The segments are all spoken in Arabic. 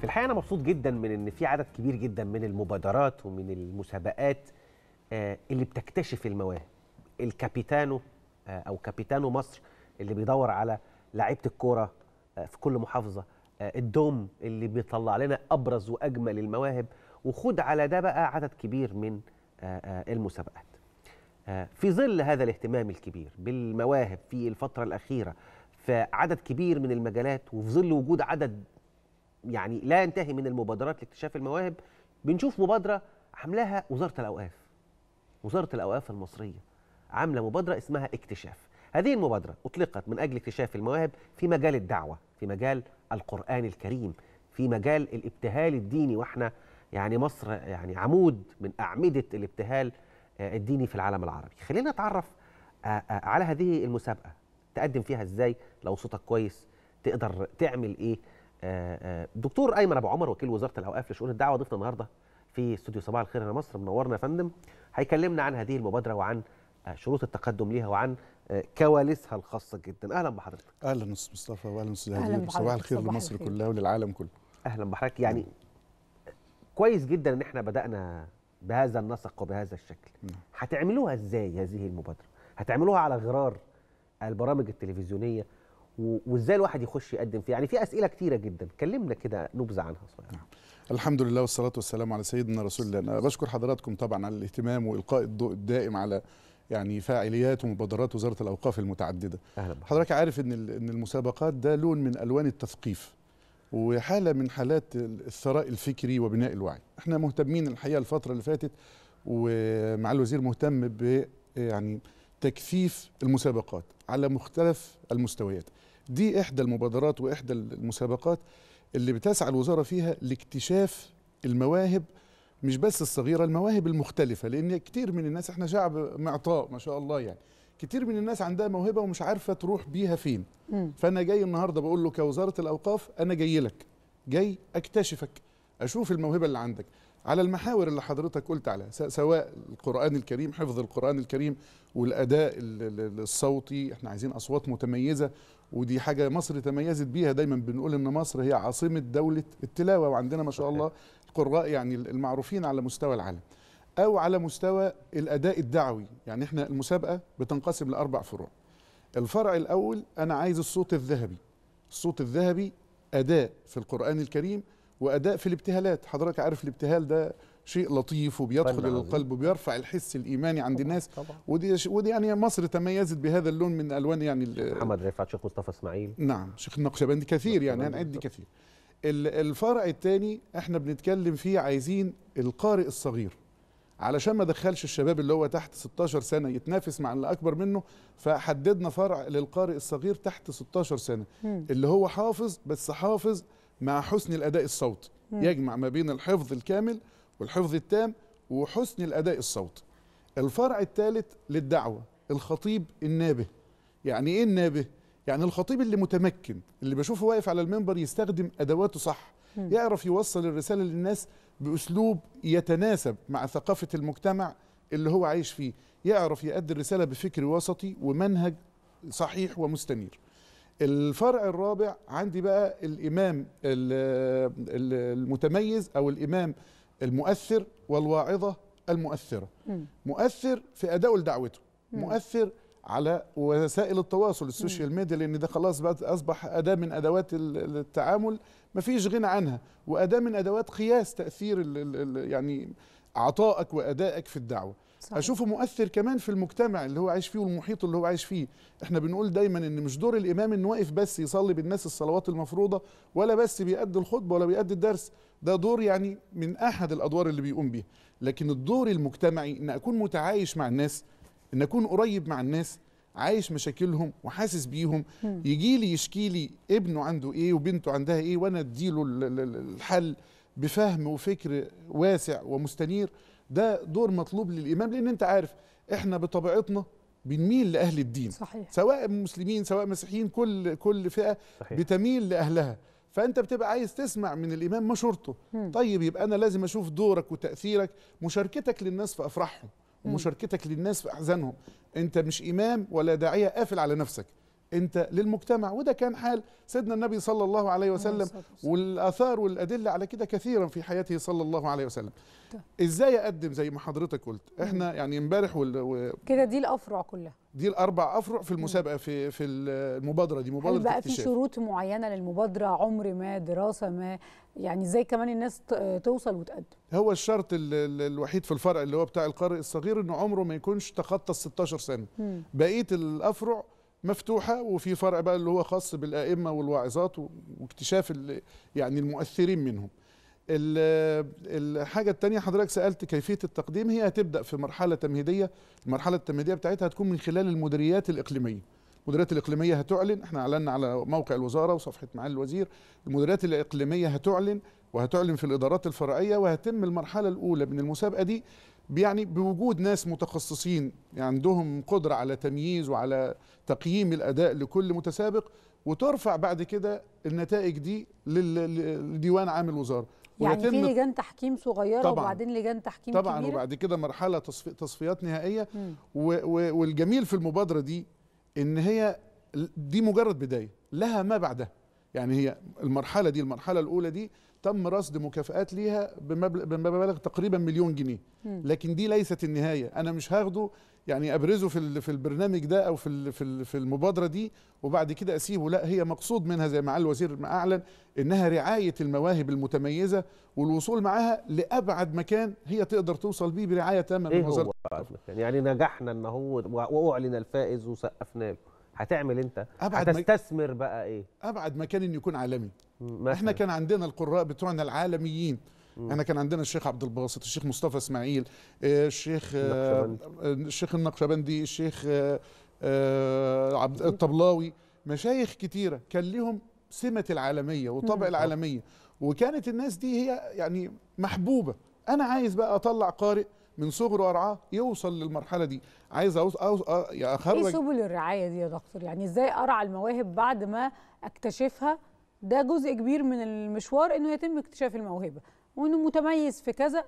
في الحقيقه انا مبسوط جدا من ان في عدد كبير جدا من المبادرات ومن المسابقات آه، اللي بتكتشف المواهب الكابيتانو آه، او كابيتانو مصر اللي بيدور على لعيبه الكوره آه، في كل محافظه الدوم اللي بيطلع لنا ابرز واجمل المواهب وخد على ده بقى عدد كبير من المسابقات في ظل هذا الاهتمام الكبير بالمواهب في الفتره الاخيره في عدد كبير من المجالات وفي ظل وجود عدد يعني لا ينتهي من المبادرات لاكتشاف المواهب بنشوف مبادره عاملاها وزاره الاوقاف وزاره الاوقاف المصريه عامله مبادره اسمها اكتشاف هذه المبادره اطلقت من اجل اكتشاف المواهب في مجال الدعوه في مجال القران الكريم في مجال الابتهال الديني واحنا يعني مصر يعني عمود من اعمده الابتهال آه، الديني في العالم العربي خلينا نتعرف آه، آه، على هذه المسابقه تقدم فيها ازاي لو صوتك كويس تقدر تعمل ايه دكتور ايمن ابو عمر وكيل وزاره الاوقاف لشؤون الدعوه ضيفنا النهارده في استوديو صباح الخير يا مصر منورنا يا فندم هيكلمنا عن هذه المبادره وعن آه، شروط التقدم ليها وعن آه، كواليسها الخاصه جدا اهلا بحضرتك اهلا استاذ مصطفى واهلا استاذ هدير صباح الخير لمصر كلها وللعالم كله اهلا بحضرتك يعني كويس جدا ان احنا بدانا بهذا النسق وبهذا الشكل نعم. هتعملوها ازاي هذه المبادره هتعملوها على غرار البرامج التلفزيونيه وازاي الواحد يخش يقدم فيه يعني في اسئله كتيره جدا كلمنا كده نبذه عنها صغيره نعم. الحمد لله والصلاه والسلام على سيدنا رسول الله انا بشكر حضراتكم طبعا على الاهتمام والقاء الضوء الدائم على يعني فاعليات ومبادرات وزاره الاوقاف المتعدده أهلا. حضرتك عارف ان ان المسابقات ده لون من الوان التثقيف وحاله من حالات الثراء الفكري وبناء الوعي احنا مهتمين الحقيقه الفتره اللي فاتت ومع الوزير مهتم ب يعني تكثيف المسابقات على مختلف المستويات دي إحدى المبادرات وإحدى المسابقات اللي بتسعى الوزارة فيها لاكتشاف المواهب مش بس الصغيرة المواهب المختلفة لأن كتير من الناس إحنا شعب معطاء ما شاء الله يعني كتير من الناس عندها موهبة ومش عارفة تروح بيها فين م. فأنا جاي النهاردة بقول له كوزارة الأوقاف أنا جاي لك جاي أكتشفك أشوف الموهبة اللي عندك على المحاور اللي حضرتك قلت عليها سواء القرآن الكريم حفظ القرآن الكريم والأداء الصوتي احنا عايزين أصوات متميزة ودي حاجه مصر تميزت بيها دايما بنقول ان مصر هي عاصمه دوله التلاوه وعندنا ما شاء الله القراء يعني المعروفين على مستوى العالم او على مستوى الاداء الدعوي يعني احنا المسابقه بتنقسم لاربع فروع الفرع الاول انا عايز الصوت الذهبي الصوت الذهبي اداء في القران الكريم واداء في الابتهالات حضرتك عارف الابتهال ده شيء لطيف وبيدخل طيب، يعني القلب وبيرفع الحس الايماني عند الناس ودي ودي يعني مصر تميزت بهذا اللون من الوان يعني محمد رفعت شيخ مصطفى اسماعيل نعم شيخ النقشبندي كثير يعني هنعد كثير الفرع الثاني احنا بنتكلم فيه عايزين القارئ الصغير علشان ما دخلش الشباب اللي هو تحت 16 سنة يتنافس مع اللي أكبر منه فحددنا فرع للقارئ الصغير تحت 16 سنة اللي هو حافظ بس حافظ مع حسن الأداء الصوت يجمع ما بين الحفظ الكامل والحفظ التام وحسن الأداء الصوتي الفرع الثالث للدعوة الخطيب النابه يعني إيه النابه؟ يعني الخطيب اللي متمكن اللي بشوفه واقف على المنبر يستخدم أدواته صح يعرف يوصل الرسالة للناس بأسلوب يتناسب مع ثقافة المجتمع اللي هو عايش فيه يعرف يؤدي الرسالة بفكر وسطي ومنهج صحيح ومستنير الفرع الرابع عندي بقى الإمام المتميز أو الإمام المؤثر والواعظة المؤثرة مؤثر في أدائه لدعوته مؤثر على وسائل التواصل السوشيال ميديا لان ده خلاص اصبح اداه من ادوات التعامل ما فيش غنى عنها واداه من ادوات قياس تاثير يعني عطائك وادائك في الدعوه صحيح. اشوفه مؤثر كمان في المجتمع اللي هو عايش فيه والمحيط اللي هو عايش فيه احنا بنقول دايما ان مش دور الامام انه واقف بس يصلي بالناس الصلوات المفروضه ولا بس بيأدي الخطبه ولا بيأدي الدرس ده دور يعني من احد الادوار اللي بيقوم بيها لكن الدور المجتمعي ان اكون متعايش مع الناس ان اكون قريب مع الناس عايش مشاكلهم وحاسس بيهم يجي لي يشكي لي ابنه عنده ايه وبنته عندها ايه وانا اديله الحل بفهم وفكر واسع ومستنير ده دور مطلوب للامام لان انت عارف احنا بطبيعتنا بنميل لاهل الدين صحيح. سواء مسلمين سواء مسيحيين كل كل فئه صحيح. بتميل لاهلها فانت بتبقى عايز تسمع من الامام مشورته طيب يبقى انا لازم اشوف دورك وتاثيرك مشاركتك للناس في افراحهم ومشاركتك للناس في احزانهم انت مش امام ولا داعيه قافل على نفسك انت للمجتمع وده كان حال سيدنا النبي صلى الله عليه وسلم والاثار والادله على كده كثيرا في حياته صلى الله عليه وسلم طيب. ازاي اقدم زي ما حضرتك قلت احنا يعني امبارح و... كده دي الافرع كلها دي الاربع افرع في المسابقه في في المبادره دي مبادره هل بقى في شروط معينه للمبادره عمر ما دراسه ما يعني ازاي كمان الناس توصل وتقدم هو الشرط الوحيد في الفرع اللي هو بتاع القارئ الصغير انه عمره ما يكونش تخطى ال 16 سنه بقيه الافرع مفتوحه وفي فرع بقى اللي هو خاص بالائمه والواعظات واكتشاف يعني المؤثرين منهم الحاجة الثانيه حضرتك سألت كيفية التقديم هي هتبدأ في مرحلة تمهيدية المرحلة التمهيدية بتاعتها هتكون من خلال المديريات الإقليمية المديريات الإقليمية هتعلن احنا أعلنا على موقع الوزارة وصفحة معالي الوزير المديريات الإقليمية هتعلن وهتعلن في الإدارات الفرعية وهتم المرحلة الأولى من المسابقة دي يعني بوجود ناس متخصصين عندهم قدرة على تمييز وعلى تقييم الأداء لكل متسابق وترفع بعد كده النتائج دي لديوان عام الوزارة يعني في لجان تحكيم صغيره طبعًا وبعدين لجان تحكيم طبعا كبيره طبعا وبعد كده مرحله تصفي تصفيات نهائيه و و والجميل في المبادره دي ان هي دي مجرد بدايه لها ما بعدها يعني هي المرحله دي المرحله الاولى دي تم رصد مكافآت ليها بمبلغ تقريبا مليون جنيه لكن دي ليست النهايه انا مش هاخده يعني ابرزه في في البرنامج ده او في في في المبادره دي وبعد كده اسيبه لا هي مقصود منها زي ما الوزير ما اعلن انها رعايه المواهب المتميزه والوصول معاها لابعد مكان هي تقدر توصل بيه برعايه تامه إيه من وزاره يعني نجحنا ان هو واعلن الفائز وسقفنا له هتعمل انت أبعد هتستثمر بقى ايه ابعد مكان انه يكون عالمي مثلا. احنا كان عندنا القراء بتوعنا العالميين مم. احنا كان عندنا الشيخ عبد الباسط الشيخ مصطفى اسماعيل آه، الشيخ آه، النقشبندي. الشيخ النقشبندي الشيخ آه، عبد الطبلاوي مشايخ كتيره كان لهم سمه العالميه وطبع العالميه وكانت الناس دي هي يعني محبوبه انا عايز بقى اطلع قارئ من صغره ورعاه يوصل للمرحله دي عايز أوص... أوص... إيه اخرج ايه سبل الرعايه دي يا دكتور يعني ازاي ارعى المواهب بعد ما اكتشفها ده جزء كبير من المشوار انه يتم اكتشاف الموهبه وانه متميز في كذا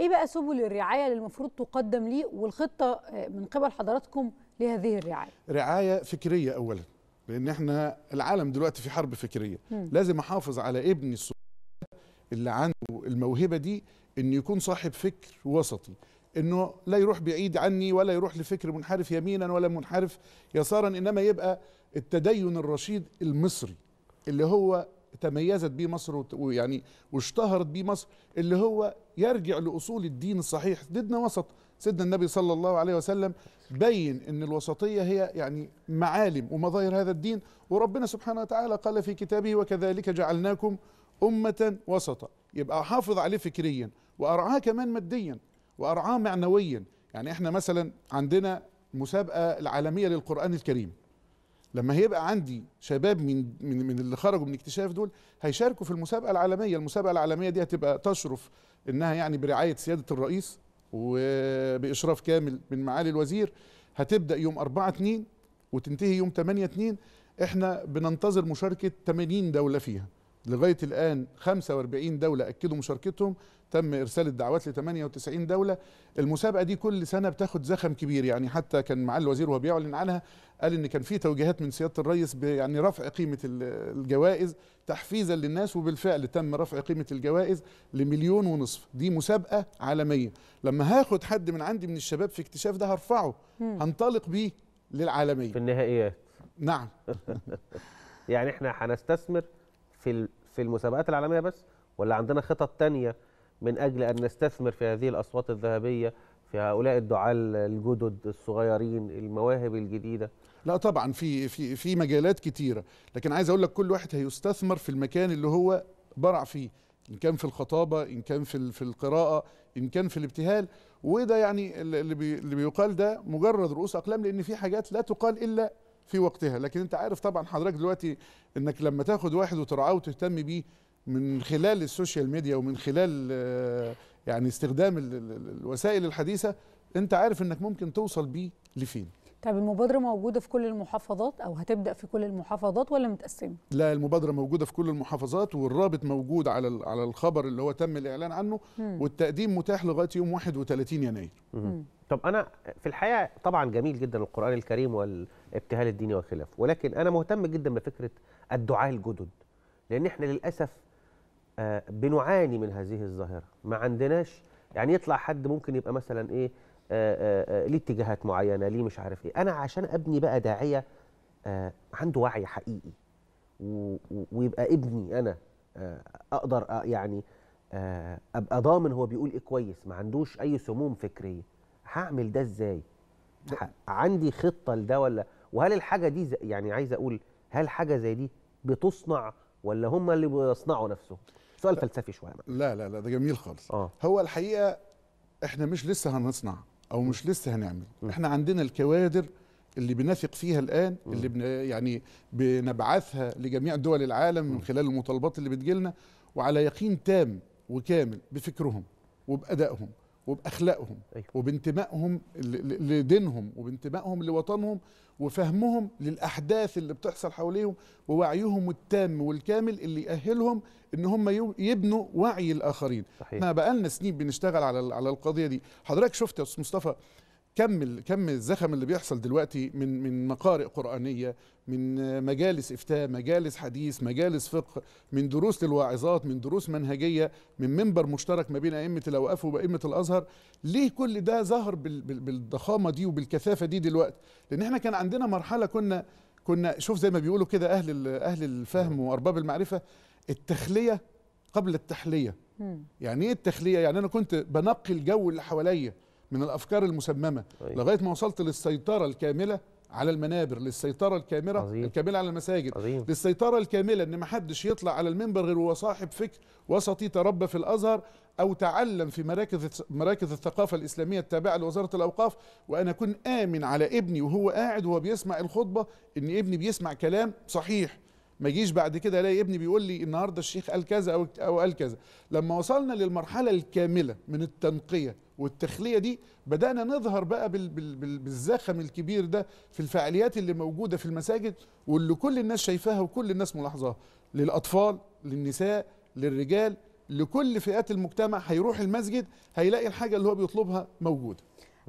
ايه بقى سبل الرعايه اللي المفروض تقدم ليه والخطه آه، من قبل حضراتكم لهذه الرعايه رعايه فكريه اولا لان احنا العالم دلوقتي في حرب فكريه م. لازم احافظ على ابني الصغير اللي عنده الموهبه دي انه يكون صاحب فكر وسطي انه لا يروح بعيد عني ولا يروح لفكر منحرف يمينا ولا منحرف يسارا انما يبقى التدين الرشيد المصري اللي هو تميزت بيه مصر ويعني واشتهرت بيه مصر اللي هو يرجع لاصول الدين الصحيح سيدنا وسط سيدنا النبي صلى الله عليه وسلم بين ان الوسطيه هي يعني معالم ومظاهر هذا الدين وربنا سبحانه وتعالى قال في كتابه وكذلك جعلناكم امه وسطا يبقى حافظ عليه فكريا وارعاه كمان ماديا وارعاه معنويا يعني احنا مثلا عندنا المسابقه العالميه للقران الكريم لما هيبقى عندي شباب من من من اللي خرجوا من اكتشاف دول هيشاركوا في المسابقه العالميه، المسابقه العالميه دي هتبقى تشرف انها يعني برعايه سياده الرئيس وباشراف كامل من معالي الوزير هتبدا يوم 4 2 وتنتهي يوم 8 2 احنا بننتظر مشاركه 80 دوله فيها. لغايه الان 45 دوله اكدوا مشاركتهم تم ارسال الدعوات ل 98 دوله المسابقه دي كل سنه بتاخد زخم كبير يعني حتى كان معالي الوزير وهو بيعلن عنها قال ان كان في توجيهات من سياده الرئيس يعني رفع قيمه الجوائز تحفيزا للناس وبالفعل تم رفع قيمه الجوائز لمليون ونصف دي مسابقه عالميه لما هاخد حد من عندي من الشباب في اكتشاف ده هرفعه هنطلق بيه للعالميه في النهائيات نعم يعني احنا هنستثمر في في المسابقات العالميه بس ولا عندنا خطط تانية من اجل ان نستثمر في هذه الاصوات الذهبيه في هؤلاء الدعاة الجدد الصغيرين المواهب الجديده لا طبعا في في في مجالات كتيره لكن عايز اقول لك كل واحد هيستثمر في المكان اللي هو برع فيه ان كان في الخطابه ان كان في في القراءه ان كان في الابتهال وده يعني اللي بيقال ده مجرد رؤوس اقلام لان في حاجات لا تقال الا في وقتها لكن انت عارف طبعا حضرتك دلوقتي انك لما تاخد واحد وترعاه وتهتم بيه من خلال السوشيال ميديا ومن خلال آه، يعني استخدام الوسائل الحديثه انت عارف انك ممكن توصل بيه لفين طب المبادره موجوده في كل المحافظات او هتبدا في كل المحافظات ولا متقسمه لا المبادره موجوده في كل المحافظات والرابط موجود على على الخبر اللي هو تم الاعلان عنه والتقديم متاح لغايه يوم 31 يناير مم. طب انا في الحقيقه طبعا جميل جدا القران الكريم والابتهال الديني وخلافه ولكن انا مهتم جدا بفكره الدعاء الجدد لان احنا للاسف آه، بنعاني من هذه الظاهره ما عندناش يعني يطلع حد ممكن يبقى مثلا ايه آه، آه، ليه اتجاهات معينه ليه مش عارف ايه انا عشان ابني بقى داعيه عنده وعي حقيقي ويبقى ابني انا اقدر يعني ابقى ضامن هو بيقول ايه كويس ما عندوش اي سموم فكريه هعمل ده ازاي عندي خطه لده ولا وهل الحاجه دي يعني عايز اقول هل حاجه زي دي بتصنع ولا هم اللي بيصنعوا نفسهم سؤال فلسفي شويه لا لا لا ده جميل خالص آه. هو الحقيقه احنا مش لسه هنصنع او مش لسه هنعمل م. احنا عندنا الكوادر اللي بنثق فيها الان م. اللي بن يعني بنبعثها لجميع دول العالم من خلال المطالبات اللي بتجيلنا وعلى يقين تام وكامل بفكرهم وبادائهم وباخلاقهم أيوة. وبانتمائهم لدينهم وبانتمائهم لوطنهم وفهمهم للاحداث اللي بتحصل حواليهم ووعيهم التام والكامل اللي يأهلهم ان هم يبنوا وعي الاخرين صحيح. احنا بقالنا سنين بنشتغل على على القضيه دي حضرتك شفت يا استاذ مصطفى كم كم الزخم اللي بيحصل دلوقتي من من مقارئ قرانيه من مجالس افتاء مجالس حديث مجالس فقه من دروس للواعظات من دروس منهجيه من منبر مشترك ما بين ائمه الاوقاف وائمه الازهر ليه كل ده ظهر بالضخامه دي وبالكثافه دي دلوقتي لان احنا كان عندنا مرحله كنا كنا شوف زي ما بيقولوا كده اهل اهل الفهم وارباب المعرفه التخليه قبل التحليه يعني ايه التخليه يعني انا كنت بنقي الجو اللي حواليا من الافكار المسممه أيوة. لغايه ما وصلت للسيطره الكامله على المنابر للسيطره الكامله عظيم. الكامله على المساجد عظيم. للسيطره الكامله ان ما حدش يطلع على المنبر غير وهو صاحب فكر وسطي تربى في الازهر او تعلم في مراكز مراكز الثقافه الاسلاميه التابعه لوزاره الاوقاف وانا اكون امن على ابني وهو قاعد وهو بيسمع الخطبه ان ابني بيسمع كلام صحيح ما يجيش بعد كده الاقي ابني بيقول لي النهارده الشيخ قال كذا او او قال كذا لما وصلنا للمرحله الكامله من التنقيه والتخليه دي بدانا نظهر بقى بالزخم الكبير ده في الفعاليات اللي موجوده في المساجد واللي كل الناس شايفاها وكل الناس ملاحظاها للاطفال للنساء للرجال لكل فئات المجتمع هيروح المسجد هيلاقي الحاجه اللي هو بيطلبها موجوده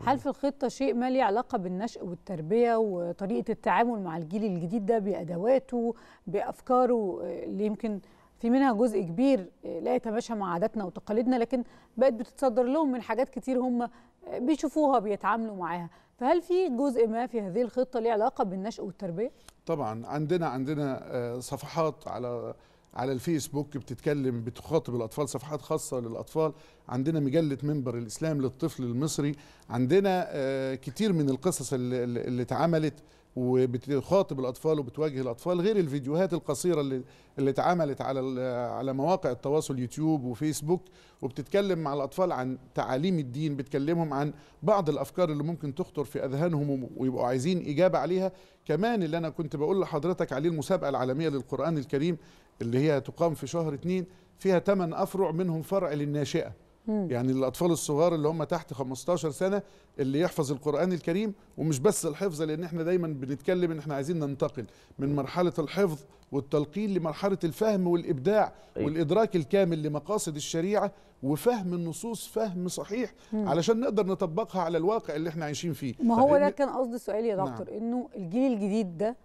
هل في الخطة شيء ما له علاقة بالنشأ والتربية وطريقة التعامل مع الجيل الجديد ده بأدواته بأفكاره اللي يمكن في منها جزء كبير لا يتماشى مع عاداتنا وتقاليدنا لكن بقت بتتصدر لهم من حاجات كتير هم بيشوفوها بيتعاملوا معاها فهل في جزء ما في هذه الخطة له علاقة بالنشأ والتربية؟ طبعا عندنا عندنا آه، صفحات على على الفيسبوك بتتكلم بتخاطب الاطفال صفحات خاصه للاطفال عندنا مجله منبر الاسلام للطفل المصري عندنا آه، كتير من القصص اللي, اللي اتعملت وبتخاطب الاطفال وبتواجه الاطفال غير الفيديوهات القصيره اللي اللي اتعملت على على مواقع التواصل يوتيوب وفيسبوك وبتتكلم مع الاطفال عن تعاليم الدين بتكلمهم عن بعض الافكار اللي ممكن تخطر في اذهانهم ويبقوا عايزين اجابه عليها كمان اللي انا كنت بقول لحضرتك عليه المسابقه العالميه للقران الكريم اللي هي تقام في شهر اتنين فيها ثمان أفرع منهم فرع للناشئة مم. يعني الأطفال الصغار اللي هم تحت 15 سنة اللي يحفظ القرآن الكريم ومش بس الحفظ لأن احنا دايما بنتكلم إن احنا عايزين ننتقل من مرحلة الحفظ والتلقين لمرحلة الفهم والإبداع أيه. والإدراك الكامل لمقاصد الشريعة وفهم النصوص فهم صحيح مم. علشان نقدر نطبقها على الواقع اللي احنا عايشين فيه ما هو ده كان قصد سؤالي يا نعم. دكتور نعم. إنه الجيل الجديد ده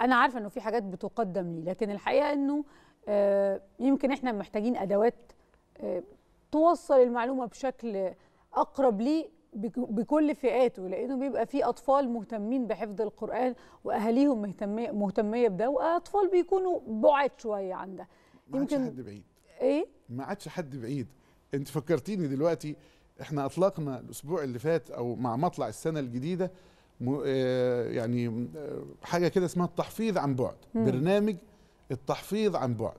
انا عارفه انه في حاجات بتقدم لي لكن الحقيقه انه آه، يمكن احنا محتاجين ادوات آه، توصل المعلومه بشكل اقرب ليه بكل فئاته لانه بيبقى في اطفال مهتمين بحفظ القران واهاليهم مهتميه مهتميه بده واطفال بيكونوا بعد شويه عن ده يمكن ما عادش حد بعيد ايه ما عادش حد بعيد انت فكرتيني دلوقتي احنا اطلقنا الاسبوع اللي فات او مع مطلع السنه الجديده آه، يعني آه، حاجه كده اسمها التحفيظ عن بعد مم. برنامج التحفيظ عن بعد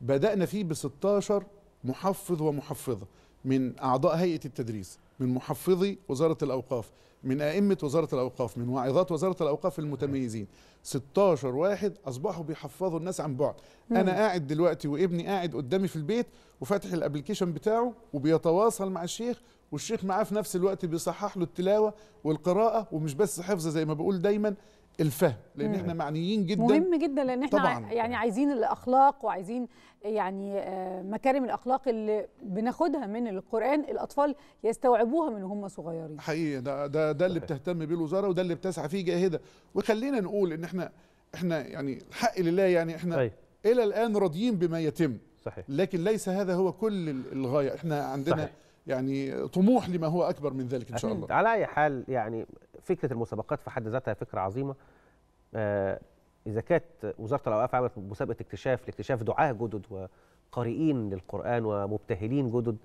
بدانا فيه ب 16 محفظ ومحفظه من اعضاء هيئه التدريس من محفظي وزاره الاوقاف من أئمة وزارة الأوقاف من واعظات وزارة الأوقاف المتميزين 16 واحد أصبحوا بيحفظوا الناس عن بعد مم. أنا قاعد دلوقتي وابني قاعد قدامي في البيت وفاتح الابلكيشن بتاعه وبيتواصل مع الشيخ والشيخ معاه في نفس الوقت بيصحح له التلاوة والقراءة ومش بس حفظ زي ما بقول دايما الفهم لان مم. احنا معنيين جدا مهم جدا لان احنا طبعاً. يعني عايزين الاخلاق وعايزين يعني آه، مكارم الاخلاق اللي بناخدها من القران الاطفال يستوعبوها من هم صغيرين حقيقي ده ده, ده اللي بتهتم بيه الوزاره وده اللي بتسعى فيه جاهده وخلينا نقول ان احنا احنا يعني الحق لله يعني احنا أي. طيب. الى الان راضيين بما يتم صحيح. لكن ليس هذا هو كل الغايه احنا عندنا صحيح. يعني طموح لما هو اكبر من ذلك ان شاء الله على اي حال يعني فكره المسابقات في حد ذاتها فكره عظيمه آه، اذا كانت وزاره الاوقاف عملت مسابقه اكتشاف لاكتشاف دعاه جدد وقارئين للقران ومبتهلين جدد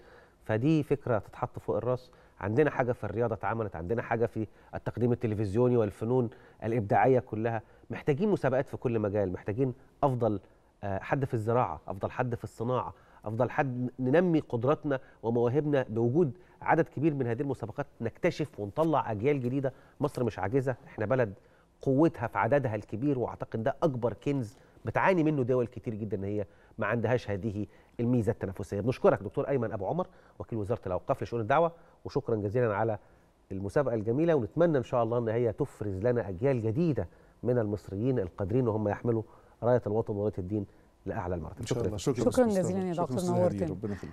فدي فكره تتحط فوق الراس عندنا حاجه في الرياضه اتعملت عندنا حاجه في التقديم التلفزيوني والفنون الابداعيه كلها محتاجين مسابقات في كل مجال محتاجين افضل آه، حد في الزراعه افضل حد في الصناعه افضل حد ننمي قدراتنا ومواهبنا بوجود عدد كبير من هذه المسابقات نكتشف ونطلع اجيال جديده مصر مش عاجزه احنا بلد قوتها في عددها الكبير واعتقد ده اكبر كنز بتعاني منه دول كتير جدا ان هي ما عندهاش هذه الميزه التنافسيه بنشكرك دكتور ايمن ابو عمر وكيل وزاره الاوقاف لشؤون الدعوه وشكرا جزيلا على المسابقه الجميله ونتمنى ان شاء الله ان هي تفرز لنا اجيال جديده من المصريين القادرين وهم يحملوا رايه الوطن ورايه الدين لاعلى المراتب شكرا شكرا, جزيلا يا دكتور نورتي ربنا يخليك